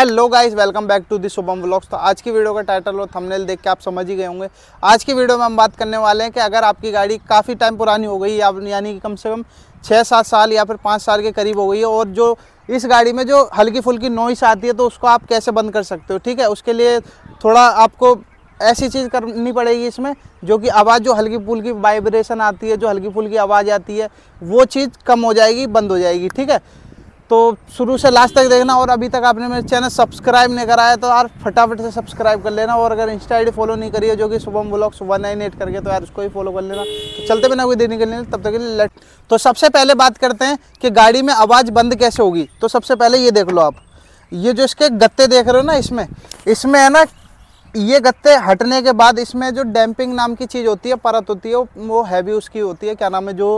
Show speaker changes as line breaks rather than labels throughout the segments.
hello guys welcome back to this Shubham vlogs तो आज की वीडियो का टाइटल और थंबनेल देख के आप समझ ही गए होंगे आज की वीडियो में हम बात करने वाले हैं कि अगर आपकी गाड़ी काफ़ी टाइम पुरानी हो गई या यानी कि कम से कम छः सात साल या फिर पाँच साल के करीब हो गई है और जो इस गाड़ी में जो हल्की फुल्की नॉइस आती है तो उसको आप कैसे बंद कर सकते हो ठीक है उसके लिए थोड़ा आपको ऐसी चीज़ करनी पड़ेगी इसमें जो कि आवाज़ जो हल्की फुल्की वाइब्रेशन आती है जो हल्की फुल्की आवाज़ आती है वो चीज़ कम हो जाएगी बंद हो जाएगी ठीक है तो शुरू से लास्ट तक देखना और अभी तक आपने मेरे चैनल सब्सक्राइब नहीं करा है तो यार फटाफट से सब्सक्राइब कर लेना और अगर इंस्टा आई फॉलो नहीं करिए जो कि शुभम ब्लॉग सुबह नाइन एट करके तो यार उसको ही फॉलो कर लेना तो चलते बिना कोई देने के लिए तब तक लेट तो सबसे पहले बात करते हैं कि गाड़ी में आवाज़ बंद कैसे होगी तो सबसे पहले ये देख लो आप ये जो इसके गत्ते देख रहे हो ना इसमें इसमें है ना ये गत्ते हटने के बाद इसमें जो डैम्पिंग नाम की चीज़ होती है परत होती है वो हैवी उसकी होती है क्या नाम है जो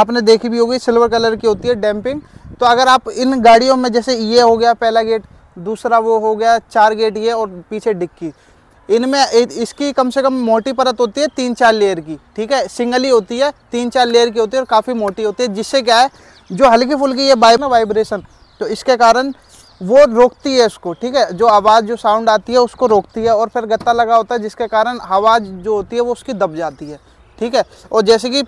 आपने देखी भी होगी सिल्वर कलर की होती है डैम्पिंग तो अगर आप इन गाड़ियों में जैसे ये हो गया पहला गेट दूसरा वो हो गया चार गेट ये और पीछे डिक्की इनमें इसकी कम से कम मोटी परत होती है तीन चार लेयर की ठीक है सिंगल ही होती है तीन चार लेयर की होती है और काफ़ी मोटी होती है जिससे क्या है जो हल्की फुल्की ये बाइक में वाइब्रेशन तो इसके कारण वो रोकती है उसको ठीक है जो आवाज़ जो साउंड आती है उसको रोकती है और फिर गत्ता लगा होता है जिसके कारण हवा जो होती है वो उसकी दब जाती है ठीक है और जैसे कि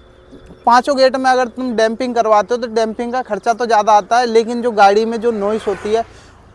पांचों गेट में अगर तुम डैम्पिंग करवाते हो तो डैम्पिंग का खर्चा तो ज़्यादा आता है लेकिन जो गाड़ी में जो नॉइस होती है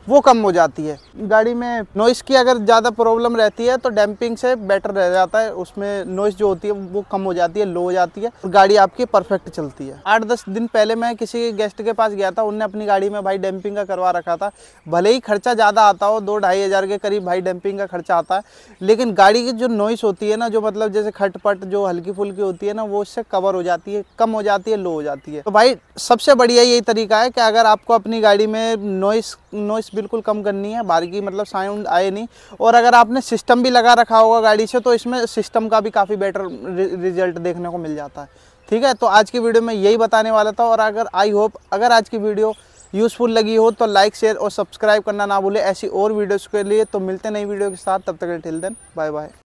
वो कम हो जाती है गाड़ी में नॉइस की अगर ज़्यादा प्रॉब्लम रहती है तो डैम्पिंग से बेटर रह जाता है उसमें नॉइस जो होती है वो कम हो जाती है लो हो जाती है और गाड़ी आपकी परफेक्ट चलती है आठ दस दिन पहले मैं किसी गेस्ट के पास गया था उनने अपनी गाड़ी में भाई डैम्पिंग का करवा रखा था भले ही खर्चा ज़्यादा आता हो दो ढाई हज़ार के करीब भाई डैम्पिंग का खर्चा आता है लेकिन गाड़ी की जो नॉइस होती है ना जो मतलब जैसे खटपट जो हल्की फुल्की होती है ना वो उससे कवर हो जाती है कम हो जाती है लो हो जाती है तो भाई सबसे बढ़िया यही तरीका है कि अगर आपको अपनी गाड़ी में नॉइस नॉइस बिल्कुल कम करनी है बारीकी मतलब साउंड आए नहीं और अगर आपने सिस्टम भी लगा रखा होगा गाड़ी से तो इसमें सिस्टम का भी काफ़ी बेटर रिजल्ट देखने को मिल जाता है ठीक है तो आज की वीडियो में यही बताने वाला था और अगर आई होप अगर आज की वीडियो यूज़फुल लगी हो तो लाइक शेयर और सब्सक्राइब करना ना भूले ऐसी और वीडियोज़ के लिए तो मिलते नई वीडियो के साथ तब तक टिल देन बाय बाय